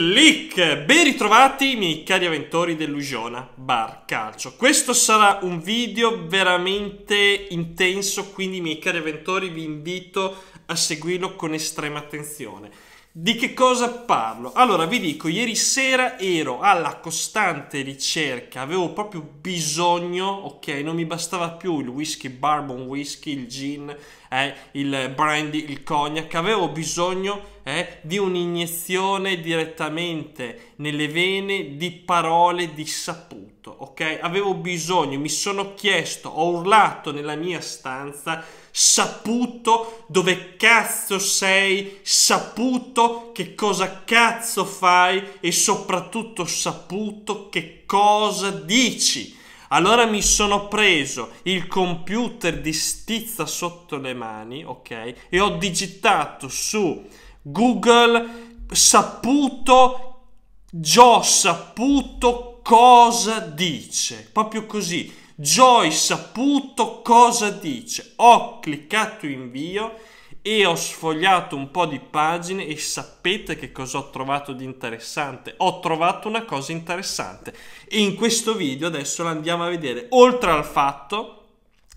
Click! Ben ritrovati miei cari avventori dell'Ugiona Bar Calcio. Questo sarà un video veramente intenso, quindi miei cari avventori vi invito a seguirlo con estrema attenzione. Di che cosa parlo? Allora, vi dico, ieri sera ero alla costante ricerca, avevo proprio bisogno, ok, non mi bastava più il whisky bourbon whisky, il gin, eh, il brandy, il cognac, avevo bisogno eh, di un'iniezione direttamente nelle vene di parole di saputo, ok? Avevo bisogno, mi sono chiesto, ho urlato nella mia stanza saputo dove cazzo sei, saputo che cosa cazzo fai e soprattutto saputo che cosa dici. Allora mi sono preso il computer di stizza sotto le mani, ok? E ho digitato su Google saputo, già saputo cosa dice. Proprio così Joy saputo cosa dice. Ho cliccato invio e ho sfogliato un po' di pagine e sapete che cosa ho trovato di interessante? Ho trovato una cosa interessante e in questo video adesso la andiamo a vedere. Oltre al fatto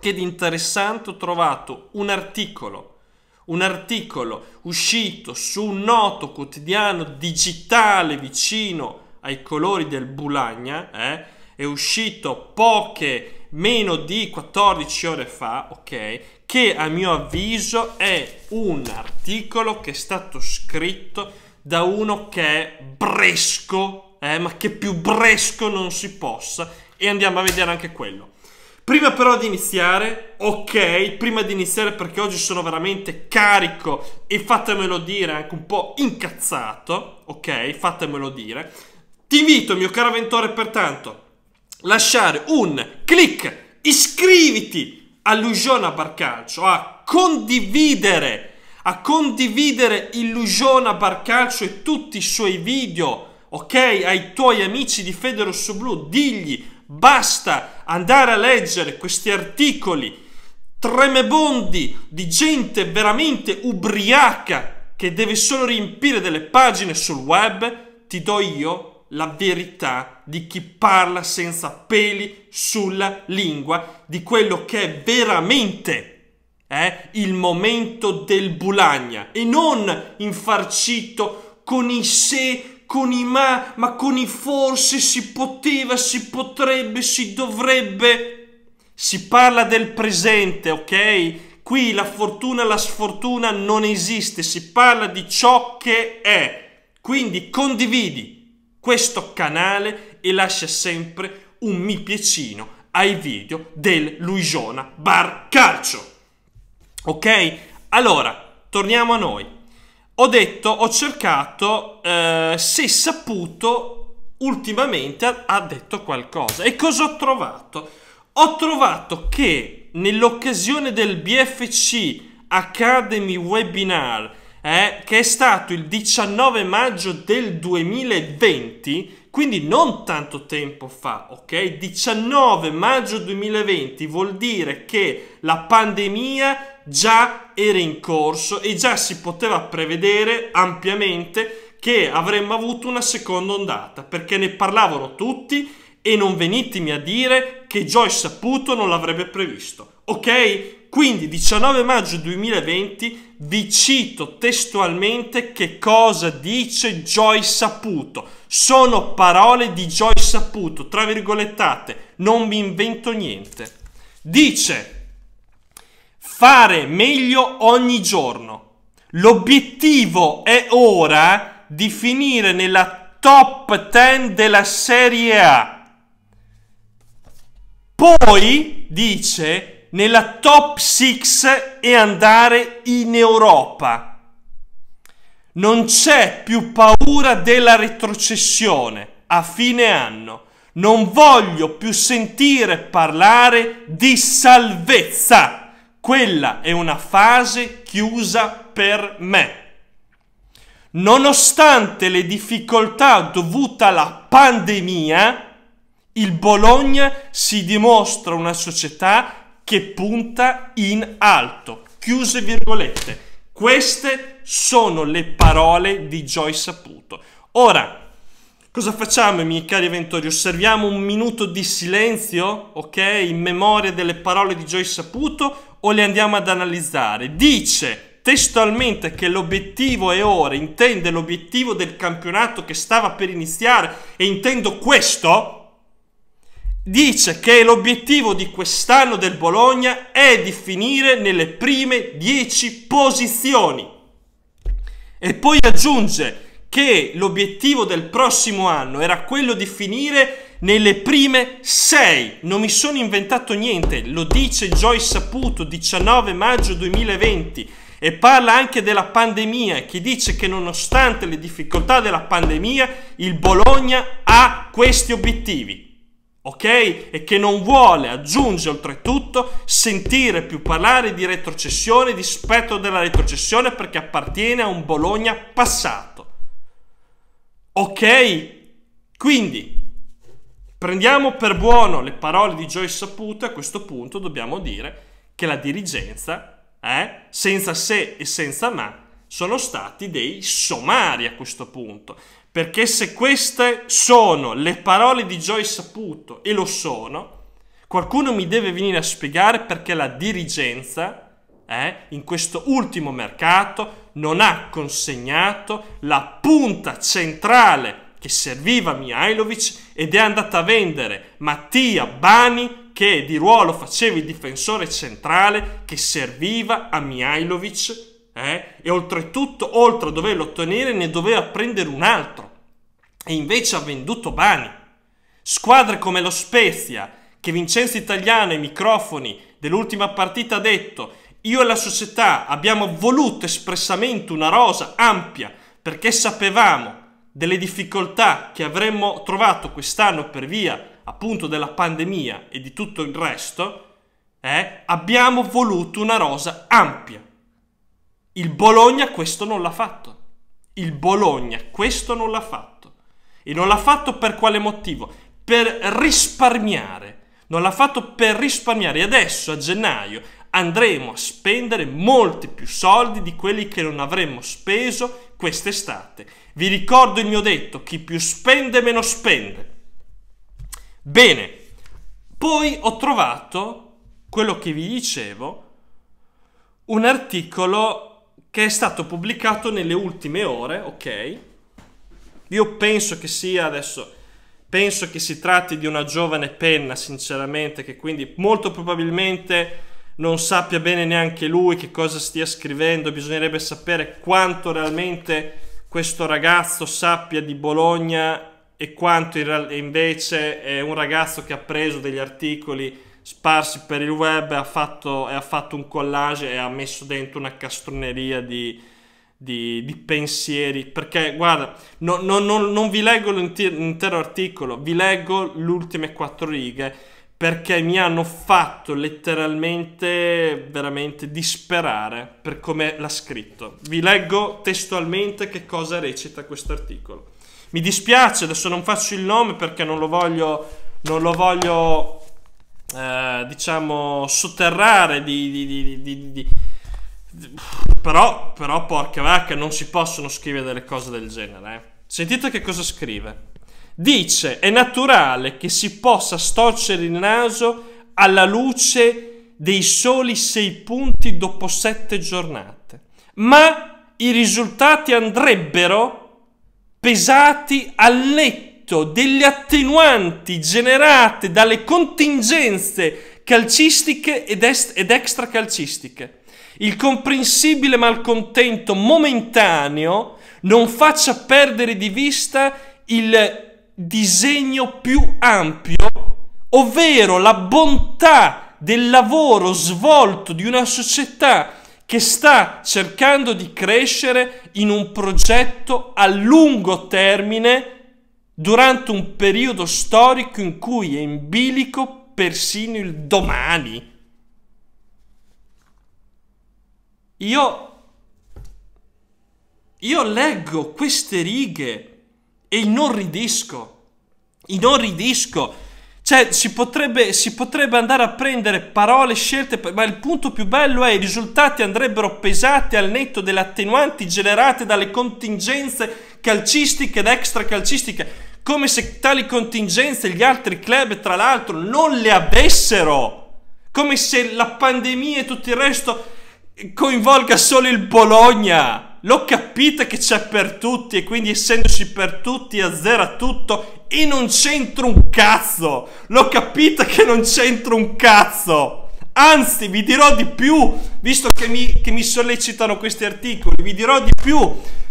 che di interessante ho trovato un articolo un articolo uscito su un noto quotidiano digitale vicino ai colori del Bulagna, eh, è uscito poche meno di 14 ore fa, ok? Che a mio avviso è un articolo che è stato scritto da uno che è bresco, eh, ma che più bresco non si possa e andiamo a vedere anche quello. Prima però di iniziare, ok, prima di iniziare perché oggi sono veramente carico e fatemelo dire anche un po' incazzato, ok, fatemelo dire. Ti invito, mio caro avventore, pertanto lasciare un clic, iscriviti all'Ugiona Barcalcio, a condividere, a condividere il Barcalcio e tutti i suoi video, ok? Ai tuoi amici di Federosso Blu, digli basta andare a leggere questi articoli tremebondi di gente veramente ubriaca che deve solo riempire delle pagine sul web, ti do io la verità di chi parla senza peli sulla lingua di quello che è veramente eh, il momento del Bulagna e non infarcito con i se, con i ma, ma con i forse si poteva, si potrebbe, si dovrebbe. Si parla del presente, ok? Qui la fortuna la sfortuna non esiste, si parla di ciò che è. Quindi condividi, questo canale e lascia sempre un mi piacino ai video del Luigiona Bar Calcio. Ok? Allora, torniamo a noi. Ho detto, ho cercato eh, se saputo ultimamente ha detto qualcosa. E cosa ho trovato? Ho trovato che nell'occasione del BFC Academy Webinar eh, che è stato il 19 maggio del 2020, quindi non tanto tempo fa, ok? 19 maggio 2020 vuol dire che la pandemia già era in corso e già si poteva prevedere ampiamente che avremmo avuto una seconda ondata, perché ne parlavano tutti e non venitemi a dire che Joy Saputo non l'avrebbe previsto. Ok? Quindi 19 maggio 2020 vi cito testualmente che cosa dice Joy Saputo. Sono parole di Joy Saputo, tra virgolettate, non mi invento niente. Dice fare meglio ogni giorno. L'obiettivo è ora di finire nella top 10 della Serie A. Poi dice nella top 6 e andare in Europa. Non c'è più paura della retrocessione a fine anno. Non voglio più sentire parlare di salvezza. Quella è una fase chiusa per me. Nonostante le difficoltà dovute alla pandemia, il Bologna si dimostra una società che punta in alto. Chiuse virgolette. Queste sono le parole di Joy Saputo. Ora, Cosa facciamo, miei cari avventori? Osserviamo un minuto di silenzio, ok? In memoria delle parole di Joy Saputo o le andiamo ad analizzare? Dice testualmente che l'obiettivo è ora, intende l'obiettivo del campionato che stava per iniziare e intendo questo, dice che l'obiettivo di quest'anno del Bologna è di finire nelle prime 10 posizioni. E poi aggiunge che l'obiettivo del prossimo anno era quello di finire nelle prime 6. Non mi sono inventato niente, lo dice Joy Saputo 19 maggio 2020 e parla anche della pandemia, che dice che nonostante le difficoltà della pandemia il Bologna ha questi obiettivi ok? E che non vuole, aggiunge oltretutto, sentire più parlare di retrocessione, di spettro della retrocessione perché appartiene a un Bologna passato. Ok? Quindi prendiamo per buono le parole di Joy Saputo e a questo punto dobbiamo dire che la dirigenza, eh, senza se e senza ma, sono stati dei somari a questo punto. Perché se queste sono le parole di Joy Saputo, e lo sono, qualcuno mi deve venire a spiegare perché la dirigenza, eh, in questo ultimo mercato, non ha consegnato la punta centrale che serviva a Mihailovic ed è andata a vendere Mattia Bani che di ruolo faceva il difensore centrale che serviva a Mihailovic eh? e oltretutto, oltre a doverlo ottenere, ne doveva prendere un altro. E invece ha venduto Bani. Squadre come lo Spezia, che Vincenzo Italiano ai microfoni dell'ultima partita ha detto io e la società abbiamo voluto espressamente una rosa ampia perché sapevamo delle difficoltà che avremmo trovato quest'anno per via appunto della pandemia e di tutto il resto, eh? abbiamo voluto una rosa ampia. Il Bologna questo non l'ha fatto. Il Bologna questo non l'ha fatto. E non l'ha fatto per quale motivo? Per risparmiare. Non l'ha fatto per risparmiare. E adesso a gennaio andremo a spendere molti più soldi di quelli che non avremmo speso quest'estate. Vi ricordo il mio detto, chi più spende meno spende. Bene, poi ho trovato quello che vi dicevo, un articolo che è stato pubblicato nelle ultime ore, ok? Io penso che sia adesso, penso che si tratti di una giovane penna, sinceramente, che quindi molto probabilmente non sappia bene neanche lui che cosa stia scrivendo, bisognerebbe sapere quanto realmente questo ragazzo sappia di Bologna e quanto invece è un ragazzo che ha preso degli articoli sparsi per il web ha fatto, e ha fatto un collage e ha messo dentro una castroneria di, di, di pensieri. Perché, guarda, no, no, no, non vi leggo l'intero articolo, vi leggo le ultime quattro righe perché mi hanno fatto letteralmente, veramente disperare per come l'ha scritto. Vi leggo testualmente che cosa recita questo articolo. Mi dispiace, adesso non faccio il nome perché non lo voglio, non lo voglio eh, diciamo, sotterrare di, di, di, di però, però, porca vacca, non si possono scrivere delle cose del genere. Eh. Sentite che cosa scrive. Dice, è naturale che si possa storcere il naso alla luce dei soli sei punti dopo sette giornate, ma i risultati andrebbero pesati al netto effetto delle attenuanti generate dalle contingenze calcistiche ed, est- ed extracalcistiche. Il comprensibile malcontento momentaneo non faccia perdere di vista il disegno più ampio, ovvero la bontà del lavoro svolto di una società che sta cercando di crescere in un progetto a lungo termine durante un periodo storico in cui è in bilico persino il domani. Io, io leggo queste righe e inorridisco, inorridisco. Cioè, si potrebbe, si potrebbe, andare a prendere parole, scelte, ma il punto più bello è che i risultati andrebbero pesati al netto delle attenuanti generate dalle contingenze calcistiche ed extracalcistiche come se tali contingenze gli altri club, tra l'altro, non le avessero, come se la pandemia e tutto il resto coinvolga solo il Bologna. lo capite che c'è per tutti e quindi essendoci per tutti azzera tutto e non c'entro un cazzo. lo capite che non c'entro un cazzo. Anzi, vi dirò di più, visto che mi, che mi sollecitano questi articoli, vi dirò di più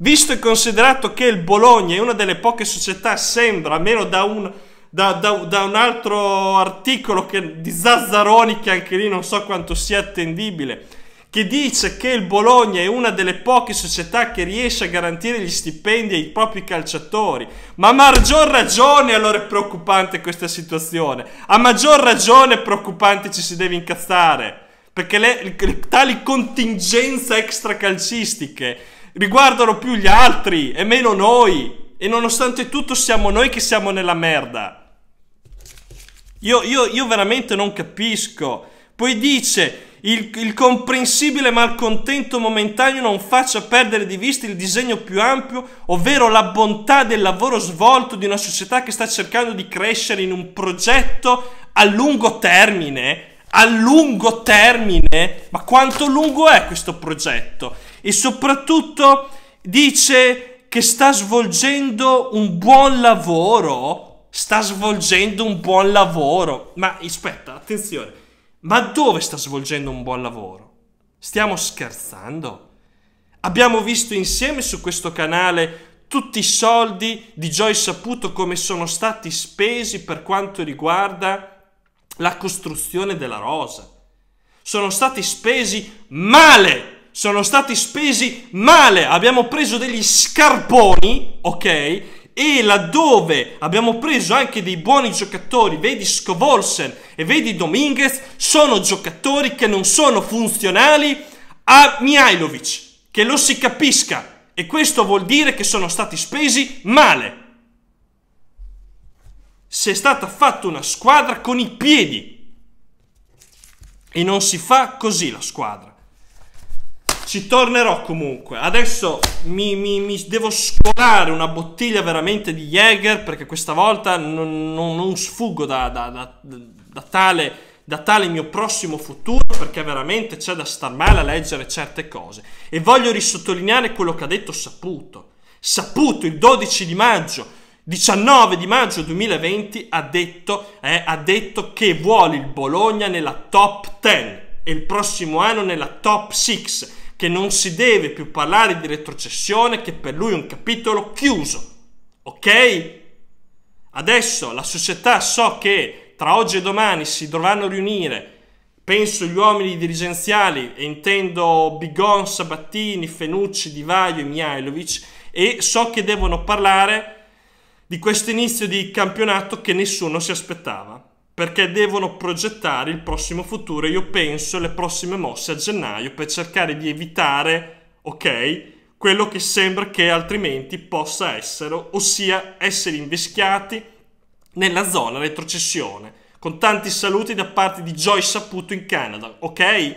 visto e considerato che il Bologna è una delle poche società, sembra, almeno da un, da, da, da un altro articolo che, di Zazzaroni, che anche lì non so quanto sia attendibile, che dice che il Bologna è una delle poche società che riesce a garantire gli stipendi ai propri calciatori. Ma a maggior ragione allora è preoccupante questa situazione. A maggior ragione è preoccupante ci si deve incazzare. Perché le, le, tali contingenze extracalcistiche riguardano più gli altri e meno noi. E nonostante tutto siamo noi che siamo nella merda. Io, io, io veramente non capisco. Poi dice, il, il, comprensibile malcontento momentaneo non faccia perdere di vista il disegno più ampio, ovvero la bontà del lavoro svolto di una società che sta cercando di crescere in un progetto a lungo termine a lungo termine, ma quanto lungo è questo progetto? E soprattutto dice che sta svolgendo un buon lavoro, sta svolgendo un buon lavoro. Ma aspetta, attenzione, ma dove sta svolgendo un buon lavoro? Stiamo scherzando? Abbiamo visto insieme su questo canale tutti i soldi di Joy Saputo come sono stati spesi per quanto riguarda la costruzione della rosa. Sono stati spesi male, sono stati spesi male. Abbiamo preso degli scarponi, ok? E laddove abbiamo preso anche dei buoni giocatori, vedi Scovolsen e vedi Dominguez, sono giocatori che non sono funzionali a Mihailovic. Che lo si capisca. E questo vuol dire che sono stati spesi male se è stata fatta una squadra con i piedi. E non si fa così la squadra. Ci tornerò comunque. Adesso mi, mi, mi devo scolare una bottiglia veramente di Jäger perché questa volta non, non, non sfuggo da, da, da, da, tale, da tale mio prossimo futuro perché veramente c'è da star male a leggere certe cose. E voglio risottolineare quello che ha detto Saputo. Saputo il 12 di maggio 19 di maggio 2020 ha detto, eh, ha detto che vuole il Bologna nella top 10 e il prossimo anno nella top 6, che non si deve più parlare di retrocessione, che per lui è un capitolo chiuso. Ok? Adesso la società so che tra oggi e domani si dovranno riunire, penso gli uomini dirigenziali, e intendo Bigon, Sabattini, Fenucci, Di Vaio e Mihailovic, e so che devono parlare di questo inizio di campionato che nessuno si aspettava, perché devono progettare il prossimo futuro, io penso, le prossime mosse a gennaio per cercare di evitare, ok, quello che sembra che altrimenti possa essere, ossia essere invischiati nella zona retrocessione, con tanti saluti da parte di Joy Saputo in Canada, ok?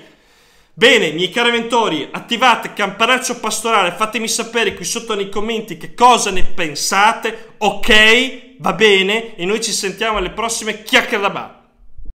Bene, miei cari avventori, attivate campanaccio pastorale, fatemi sapere qui sotto nei commenti che cosa ne pensate, ok? Va bene? E noi ci sentiamo alle prossime chiacchiere da bar.